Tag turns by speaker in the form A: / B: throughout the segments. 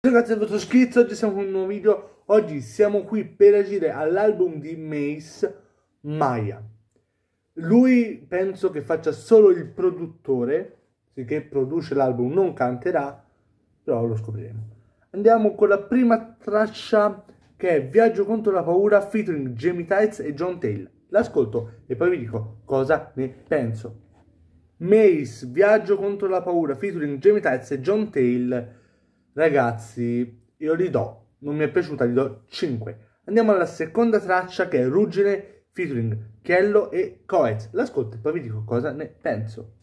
A: Ciao Ragazzi, il vostro schizzo, oggi siamo con un nuovo video. Oggi siamo qui per agire all'album di Mace, Maya. Lui penso che faccia solo il produttore, che produce l'album, non canterà, però lo scopriremo. Andiamo con la prima traccia che è Viaggio contro la paura featuring Jamie Tights e John Taylor. L'ascolto e poi vi dico cosa ne penso. Mace, Viaggio contro la paura featuring Jamie Tights e John Taylor Ragazzi, io li do, non mi è piaciuta, gli do 5. Andiamo alla seconda traccia che è Ruggine featuring Chiello e Coez. L'ascolto e poi vi dico cosa ne penso.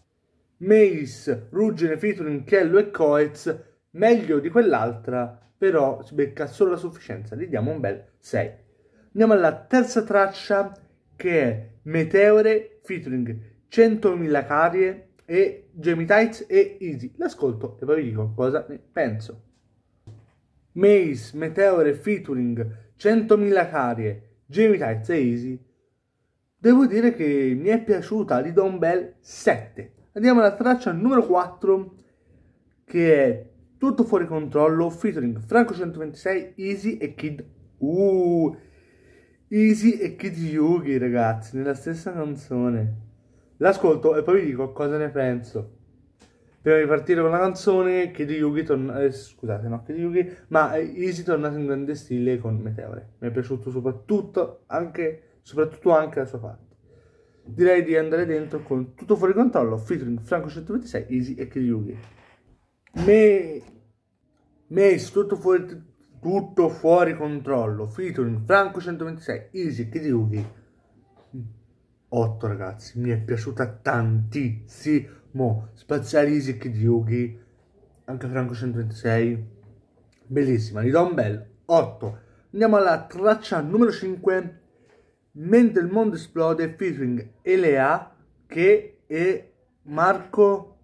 A: Mace, Ruggine featuring Chiello e Coez, meglio di quell'altra, però si becca solo la sufficienza, gli diamo un bel 6. Andiamo alla terza traccia che è Meteore featuring 100.000 carie e Jamie Tights e Easy. L'ascolto e poi vi dico cosa ne penso. Mace, Meteore, Featuring, 100.000 carie, Jamie Tights e Easy. Devo dire che mi è piaciuta di Don Bell 7. Andiamo alla traccia numero 4 che è Tutto fuori controllo, featuring Franco 126, Easy e Kid. Uh, Easy e Kid Yugi, ragazzi, nella stessa canzone l'ascolto e poi vi dico cosa ne penso. Prima di partire con la canzone, Kid Yugi torna... Eh, scusate, no, Kid Yugi, ma eh, Easy torna in grande stile con Meteore. Mi è piaciuto soprattutto anche, soprattutto anche la sua parte. Direi di andare dentro con Tutto fuori controllo, featuring Franco 126, Easy e Kiriyugi. Me... Me, tutto fuori, tutto fuori controllo, featuring Franco 126, Easy e Yugi. 8 ragazzi, mi è piaciuta tantissimo, Spazialisi Kidyugi, anche Franco 126, bellissima, gli do un bel 8. Andiamo alla traccia numero 5, Mentre il mondo esplode, featuring Elea che è Marco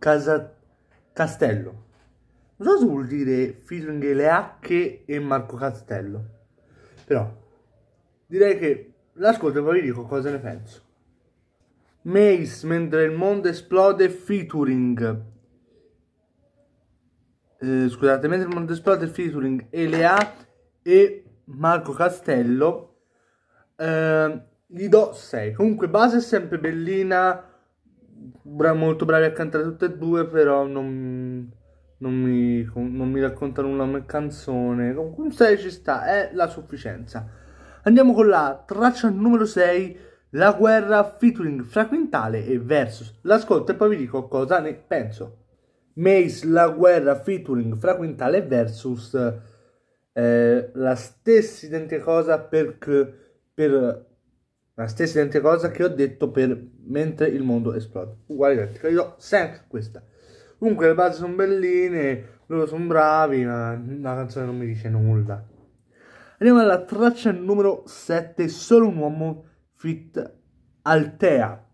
A: Casa... Castello. Non so se vuol dire featuring Elea che e Marco Castello, però direi che L'ascolto e poi vi dico cosa ne penso. Mace mentre il mondo esplode featuring eh, scusate mentre il mondo esplode featuring Elea e Marco Castello eh, gli do 6 comunque base è sempre bellina bra molto bravi a cantare tutte e due però non, non, mi, non mi racconta nulla come canzone comunque un 6 ci sta è la sufficienza Andiamo con la traccia numero 6, La guerra featuring Fragmentale e Versus. L'ascolto e poi vi dico cosa ne penso. Mace, La guerra featuring Fragmentale e Versus, eh, la stessa identica cosa per, per la stessa identica cosa che ho detto per Mentre il mondo esplode. Uguale identica, io ho sempre questa. Comunque le basi sono belline, loro sono bravi, ma la canzone non mi dice nulla. Andiamo alla traccia numero 7, Solo un uomo fit Altea.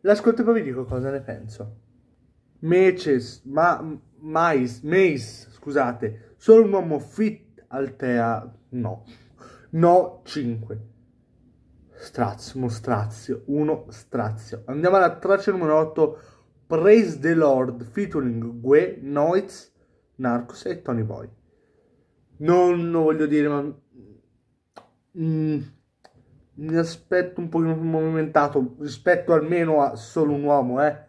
A: L'ascolto e poi vi dico cosa ne penso. Meces, ma, mais, mais, scusate, Solo un uomo fit Altea, no. No, 5. Strazio, uno strazio, uno strazio. Andiamo alla traccia numero 8, Praise the Lord, featuring Gue, Noiz, Narcos e Tony Boy non lo voglio dire, ma mm, mi aspetto un pochino più movimentato rispetto almeno a solo un uomo, eh.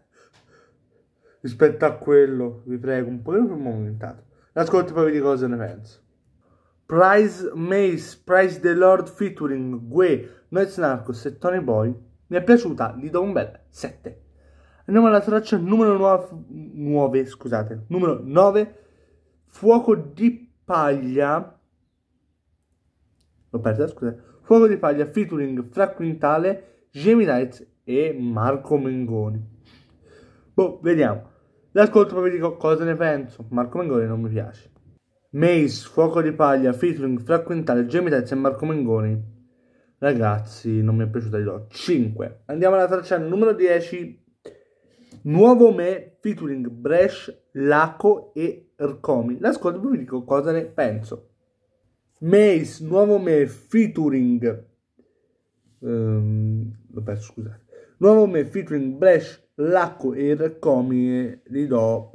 A: Rispetto a quello, vi prego, un pochino più movimentato. L'ascolto poi di cosa ne penso. Price Mace, Price the Lord featuring Gue, Noiz Narcos e Tony Boy mi è piaciuta, gli do un bel 7. Andiamo alla traccia numero 9, scusate, numero 9, Fuoco di paglia l'ho perso scusa. Fuoco di paglia featuring Fra Quintale, Geminites e Marco Mengoni. Boh, vediamo. L'ascolto poi vi dico cosa ne penso. Marco Mengoni non mi piace. Mace, Fuoco di paglia featuring Fra Quintale, Geminites e Marco Mengoni. Ragazzi, non mi è piaciuta di do. 5. Andiamo alla traccia numero 10, Nuovo me featuring Bresh, Laco e Ercomi. L'ascolto e vi dico cosa ne penso. Mace, nuovo me featuring... Um, ehm, lo perso, scusate. Nuovo me featuring Bresh, Laco e Ercomi gli do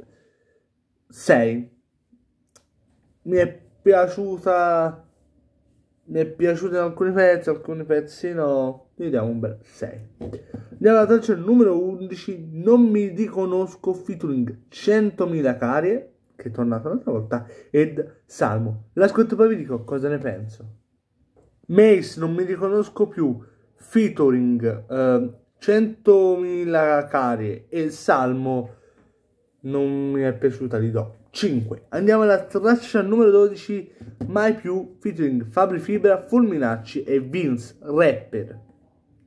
A: 6. Mi è piaciuta mi è piaciuto in alcuni pezzi, alcuni pezzi no. Gli diamo un bel 6. Andiamo alla traccia numero 11. Non mi riconosco featuring 100.000 carie, che è tornato un'altra volta, ed Salmo. L'ascolto poi vi dico cosa ne penso. Mace, non mi riconosco più featuring eh, 100.000 carie e Salmo non mi è piaciuta, di do 5. Andiamo alla traccia numero 12, Mai Più, featuring Fabri Fibra, Fulminacci e Vince, rapper,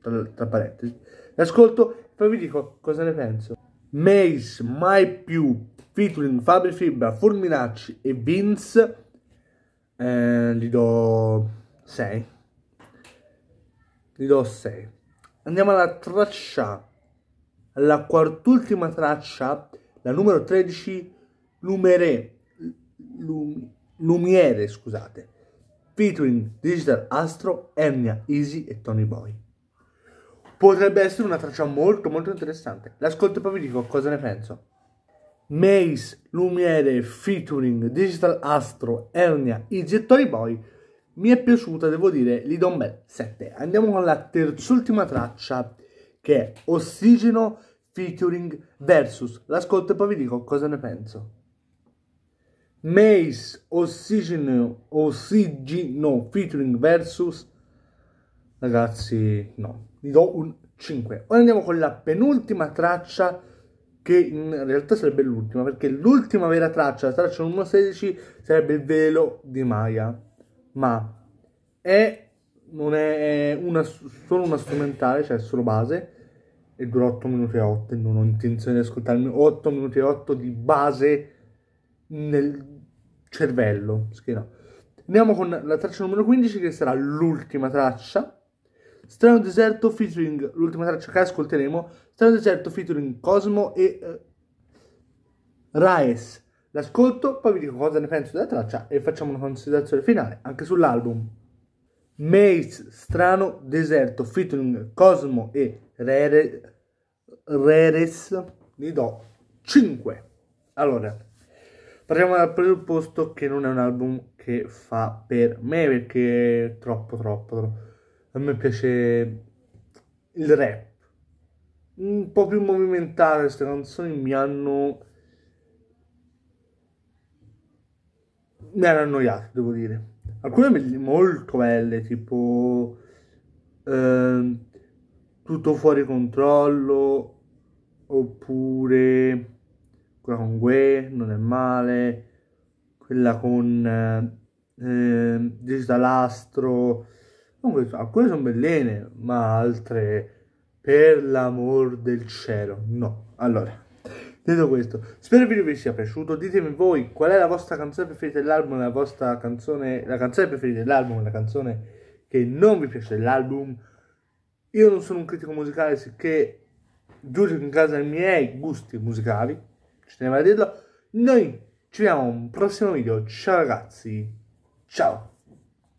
A: tra, tra parentesi. L'ascolto e poi vi dico cosa ne penso. Mace, Mai Più, featuring Fabri Fibra, Fulminacci e Vince, eh, gli do 6. Gli do 6. Andiamo alla traccia, alla quart'ultima traccia, la numero 13, Lumere, lum, Lumiere, scusate, featuring Digital Astro, Ernia, Easy e Tony Boy. Potrebbe essere una traccia molto molto interessante. L'ascolto e poi vi dico cosa ne penso. Mace, Lumiere, featuring Digital Astro, Ernia, Easy e Tony Boy mi è piaciuta, devo dire, gli do un bel 7. Andiamo con la terz'ultima traccia che è Ossigeno featuring Versus. L'ascolto e poi vi dico cosa ne penso. Maze Oxygen, Oxygen featuring versus ragazzi no gli do un 5 ora andiamo con la penultima traccia che in realtà sarebbe l'ultima perché l'ultima vera traccia la traccia numero 16 sarebbe il velo di Maya ma è non è una, solo una strumentale cioè solo base e dura 8 minuti e 8 non ho intenzione di ascoltarmi 8 minuti e 8 di base nel cervello. Schiena. Andiamo con la traccia numero 15 che sarà l'ultima traccia. Strano Deserto featuring, l'ultima traccia che ascolteremo, Strano Deserto featuring Cosmo e eh, Raes. L'ascolto, poi vi dico cosa ne penso della traccia e facciamo una considerazione finale anche sull'album. Maze, Strano Deserto featuring Cosmo e Rere, Reres, gli do 5. Allora, Partiamo dal presupposto che non è un album che fa per me perché è troppo, troppo, troppo. A me piace il rap, un po' più movimentate queste canzoni mi hanno mi hanno annoiato devo dire alcune molto belle tipo eh, tutto fuori controllo oppure quella con Gue non è male, quella con eh, Gisalastro, comunque alcune sono belline, ma altre per l'amor del cielo, no. Allora, detto questo, spero che il video vi sia piaciuto, ditemi voi qual è la vostra canzone preferita dell'album, la vostra canzone, la canzone preferita dell'album, la canzone che non vi piace dell'album. Io non sono un critico musicale, sicché giudico in casa i miei gusti musicali, ci teneva a dirlo. Noi ci vediamo in un prossimo video. Ciao ragazzi. Ciao.